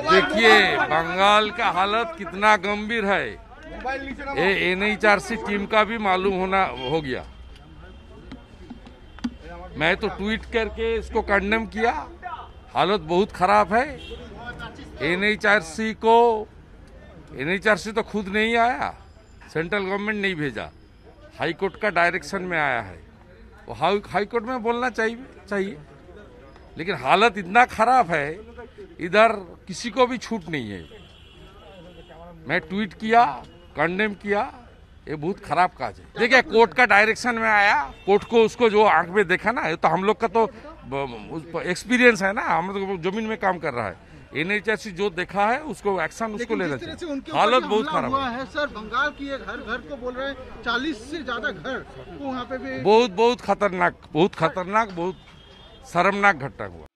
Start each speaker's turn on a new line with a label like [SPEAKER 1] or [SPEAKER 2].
[SPEAKER 1] देखिए बंगाल
[SPEAKER 2] का हालत कितना गंभीर है ये N H R C team का भी मालूम होना हो गया मैं तो ट्वीट करके इसको कंडम किया हालत बहुत खराब है एन एच आर सी को एन एच आर सी तो खुद नहीं आया सेंट्रल गवर्नमेंट नहीं भेजा हाईकोर्ट का डायरेक्शन में आया है वो हाईकोर्ट में बोलना चाहिए चाहिए लेकिन हालत इतना खराब है इधर किसी को भी छूट नहीं है मैं ट्वीट किया कंडेम किया ये बहुत खराब काज है देखिए कोर्ट का डायरेक्शन में आया कोर्ट को उसको जो आंख में देखा ना ये तो हम लोग का तो एक्सपीरियंस है ना हम लोग जमीन में काम कर रहा है एनएचआरसी जो देखा है उसको एक्शन उसको लेना चाहिए हालत बहुत खराब
[SPEAKER 1] है सर बंगाल की एक घर घर को बोल रहे हैं चालीस से ज्यादा घर तो वहाँ पे भी बहुत
[SPEAKER 2] बहुत खतरनाक बहुत खतरनाक बहुत शर्मनाक घटना हुआ